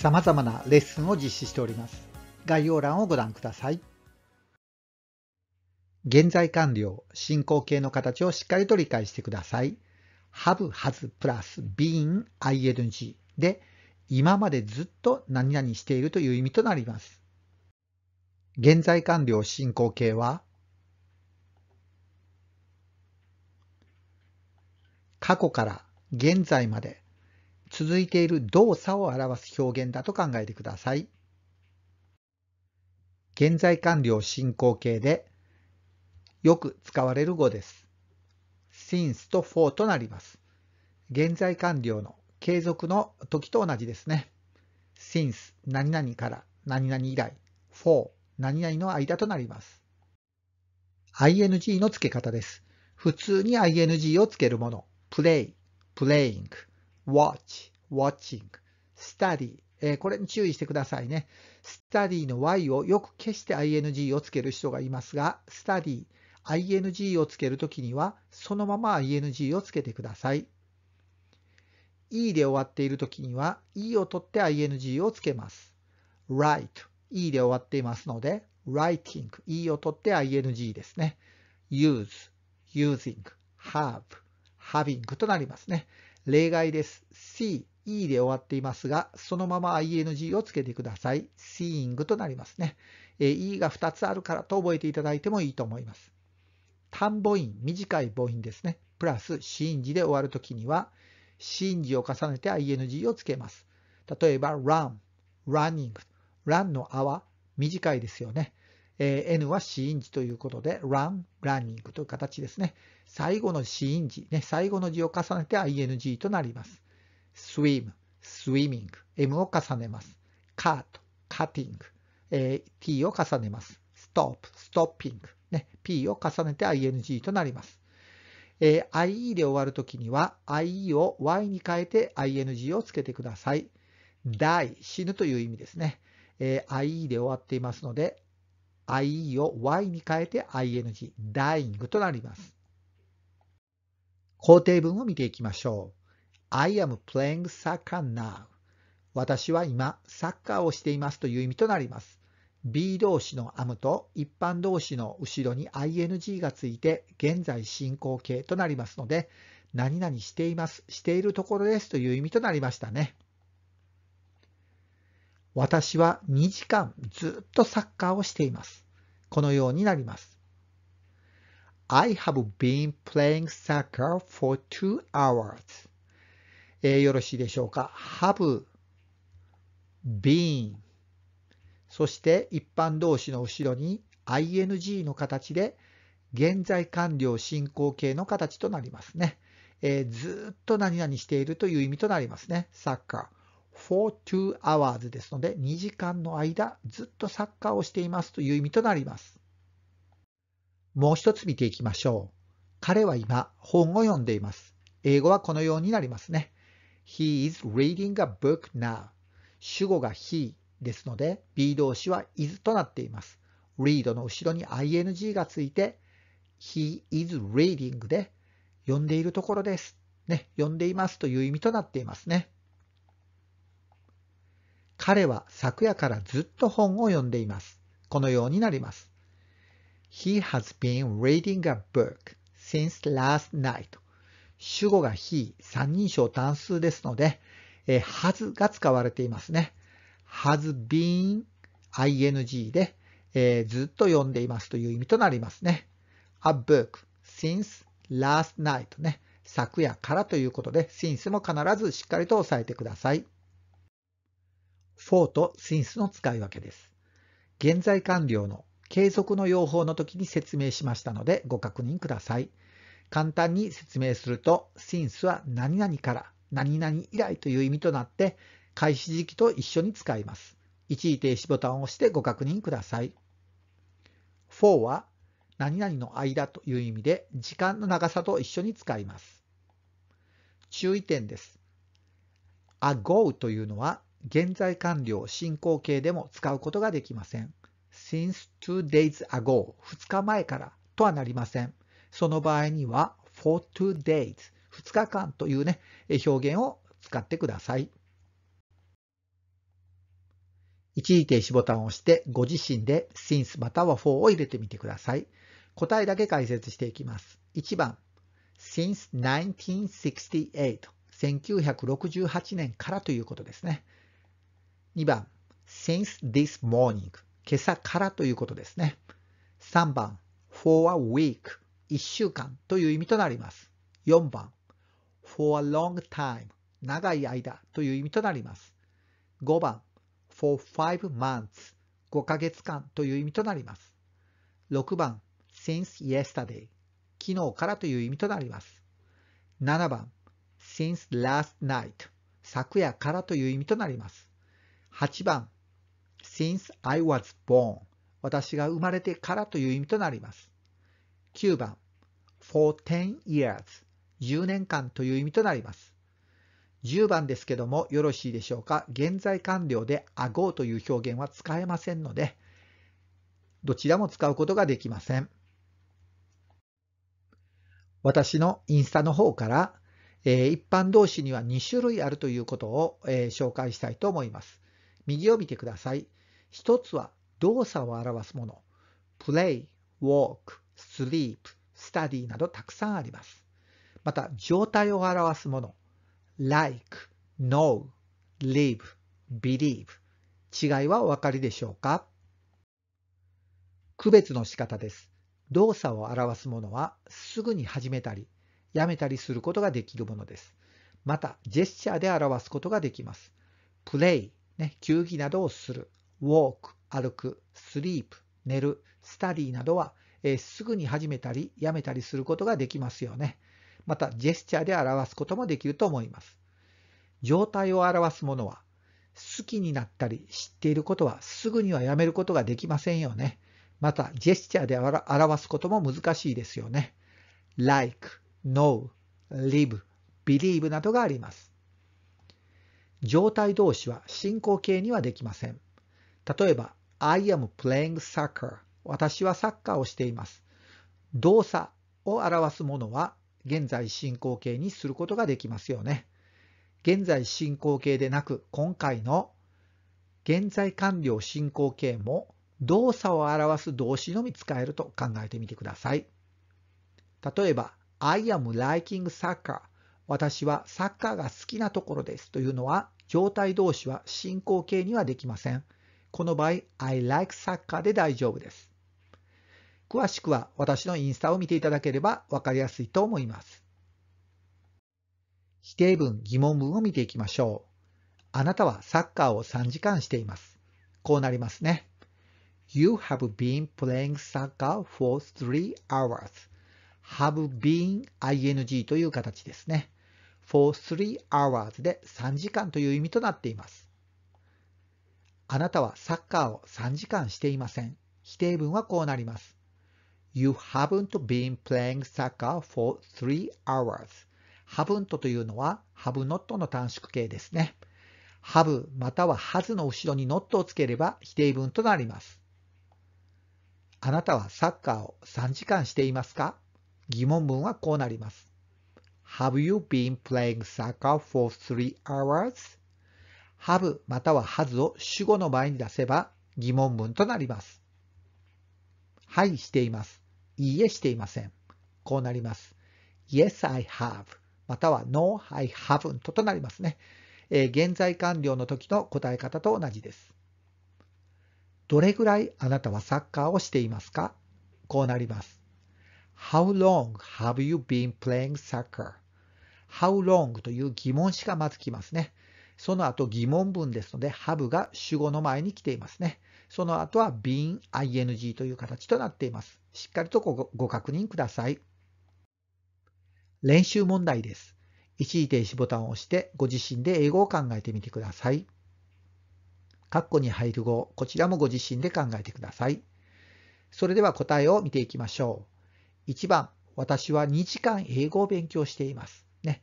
様々なレッスンを実施しております。概要欄をご覧ください。現在完了、進行形の形をしっかりと理解してください。have, has, plus, been, ing で、今までずっと何々しているという意味となります。現在完了進行形は、過去から現在まで続いている動作を表す表現だと考えてください。現在完了進行形でよく使われる語です。since と for となります。現在完了の継続の時と同じですね。since 何々から何々以来 for 何々の間となります。ing の付け方です。普通に ing を付けるもの。play, playing, watch, watching, study, えー、これに注意してくださいね。study の y をよく消して ing をつける人がいますが、study、ing をつけるときには、そのまま ing をつけてください。e で終わっているときには、e を取って ing をつけます。write、e で終わっていますので、writing、e を取って ing ですね。use, using, have, having となりますね。例外です。see, e で終わっていますが、そのまま ing をつけてください。seeing となりますね。e が2つあるからと覚えていただいてもいいと思います。短母音、短い母音ですね。プラス、死字で終わるときには、死字を重ねて ing をつけます。例えば、run, running, run の泡、短いですよね。えー、N は死因時ということで、run, running という形ですね。最後の死因時、ね、最後の字を重ねて ing となります。swim, swimming, M を重ねます。cut, cutting, えー、T を重ねます。stop, stopping, ね、P を重ねて ing となります。えー、IE で終わるときには IE を Y に変えて ING をつけてください。die 死ぬという意味ですね。えー、IE で終わっていますので IE を Y に変えて ING、dying となります。肯定文を見ていきましょう。I am playing soccer now. 私は今、サッカーをしていますという意味となります。B 動詞の am と一般動詞の後ろに ing がついて現在進行形となりますので、何々しています、しているところですという意味となりましたね。私は2時間ずっとサッカーをしています。このようになります。I have been playing soccer for two hours. えー、よろしいでしょうか。have been そして一般動詞の後ろに ing の形で現在完了進行形の形となりますね。えー、ずっと何々しているという意味となりますね。サッカー。for two hours ですので、2時間の間ずっとサッカーをしていますという意味となります。もう一つ見ていきましょう。彼は今本を読んでいます。英語はこのようになりますね。He is reading a book now. 主語が he ですので、B 動詞は is となっています。read の後ろに ing がついて、he is reading で、読んでいるところです。ね、読んでいますという意味となっていますね。彼は昨夜からずっと本を読んでいます。このようになります。He has been reading a book since last night. 主語が he 三人称単数ですので、えー、has が使われていますね。has been ing で、えー、ずっと読んでいますという意味となりますね。a book since last night ね。昨夜からということで、since も必ずしっかりと押さえてください。4と s と since の使い分けです。現在完了の継続の用法の時に説明しましたのでご確認ください。簡単に説明すると、since は何々から何々以来という意味となって、開始時期と一緒に使います。一時停止ボタンを押してご確認ください。for は何々の間という意味で、時間の長さと一緒に使います。注意点です。a go というのは現在完了進行形でも使うことができません。since two days ago 2日前からとはなりません。その場合には for two days 2日間というね、表現を使ってください。一時停止ボタンを押してご自身で since または for を入れてみてください。答えだけ解説していきます。1番 since 1968 1968年からということですね。2番、since this morning 今朝からということですね。3番、for a week 一週間という意味となります。4番、for a long time 長い間という意味となります。5番、for five months 5ヶ月間という意味となります。6番、since yesterday 昨日からという意味となります。7番、since last night 昨夜からという意味となります。8番 Since I was born 私が生まれてからという意味となります。9番 For ten years 10年間という意味となります。10番ですけどもよろしいでしょうか。現在完了で ago という表現は使えませんので、どちらも使うことができません。私のインスタの方から、えー、一般動詞には2種類あるということを、えー、紹介したいと思います。右を見てください。一つは動作を表すもの。play, walk, sleep, study などたくさんあります。また、状態を表すもの。like, know, live, believe 違いはお分かりでしょうか区別の仕方です。動作を表すものはすぐに始めたり、やめたりすることができるものです。また、ジェスチャーで表すことができます。play, ね、球技などをする、walk、歩く、スリープ、寝る、スタディなどは、えー、すぐに始めたりやめたりすることができますよね。また、ジェスチャーで表すこともできると思います。状態を表すものは、好きになったり知っていることはすぐにはやめることができませんよね。また、ジェスチャーで表すことも難しいですよね。like, know, live, believe などがあります。状態動詞は進行形にはできません。例えば、I am playing soccer 私はサッカーをしています。動作を表すものは現在進行形にすることができますよね。現在進行形でなく今回の現在完了進行形も動作を表す動詞のみ使えると考えてみてください。例えば、I am liking soccer 私はサッカーが好きなところですというのは、状態同士は進行形にはできません。この場合、I like s o c c で大丈夫です。詳しくは私のインスタを見ていただければわかりやすいと思います。否定文、疑問文を見ていきましょう。あなたはサッカーを3時間しています。こうなりますね。You have been playing soccer for three hours. have been ing という形ですね。for h o u r s で3時間という意味となっています。あなたはサッカーを3時間していません。否定文はこうなります。You haven't been playing soccer for three hours. haven't というのは have not の短縮形ですね。have または has の後ろに not をつければ否定文となります。あなたはサッカーを3時間していますか疑問文はこうなります。Have you been playing soccer for three hours? have または has を主語の前に出せば疑問文となります。はい、しています。いいえ、していません。こうなります。Yes, I have または No, I haven't となりますね。えー、現在完了の時の答え方と同じです。どれぐらいあなたはサッカーをしていますかこうなります。How long have you been playing soccer? how long という疑問詞がまず来ますね。その後疑問文ですので have が主語の前に来ていますね。その後は been ing という形となっています。しっかりとご確認ください。練習問題です。一時停止ボタンを押してご自身で英語を考えてみてください。カッコに入る語、こちらもご自身で考えてください。それでは答えを見ていきましょう。1番、私は2時間英語を勉強しています。ね、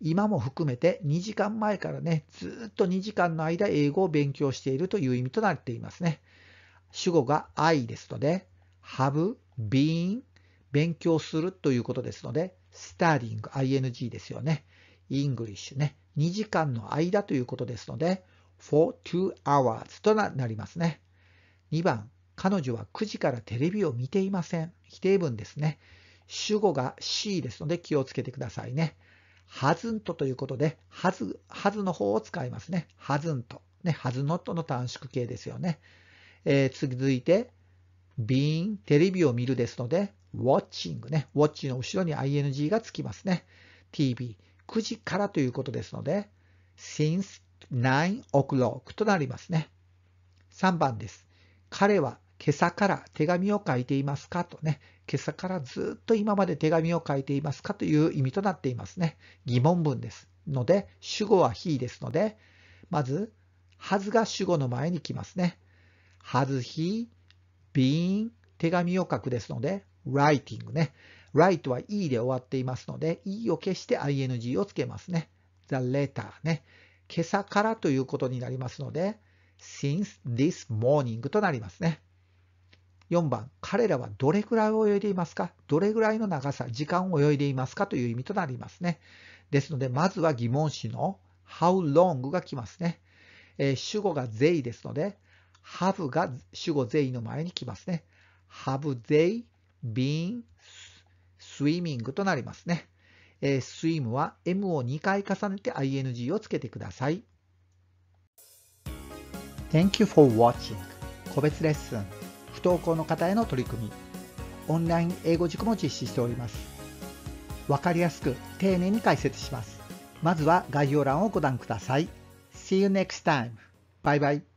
今も含めて2時間前からね、ずっと2時間の間英語を勉強しているという意味となっていますね。主語が I ですので、have, been, 勉強するということですので、studying, ing ですよね。English ね。2時間の間ということですので、for two hours となりますね。2番、彼女は9時からテレビを見ていません。否定文ですね。主語が C ですので気をつけてくださいね。ハズントということで、ハズ、ハズの方を使いますね。ハズント。ね、ハズノットの短縮形ですよね。えー、続いて、ビーン、テレビを見るですので、ウォッチングね。ウォッチの後ろに ing がつきますね。TV、9時からということですので、since 9 o'clock となりますね。3番です。彼は今朝から手紙を書いていますかとね、今朝からずっと今まで手紙を書いていますかという意味となっていますね。疑問文です。ので、主語は he ですので、まず、はずが主語の前に来ますね。はず he, been, 手紙を書くですので、writing ね。write は e で終わっていますので、e を消して ing をつけますね。the letter ね。今朝からということになりますので、since this morning となりますね。4番、彼らはどれくらい泳いでいますかどれぐらいの長さ、時間を泳いでいますかという意味となりますね。ですので、まずは疑問詞の how long が来ますね。えー、主語が they ですので、have が主語 they の前に来ますね。have they been swimming となりますね。えー、swim は m を2回重ねて ing をつけてください。Thank you for watching. 個別レッスン不登校の方への取り組みオンライン英語塾も実施しておりますわかりやすく丁寧に解説しますまずは概要欄をご覧ください See you next time. Bye bye.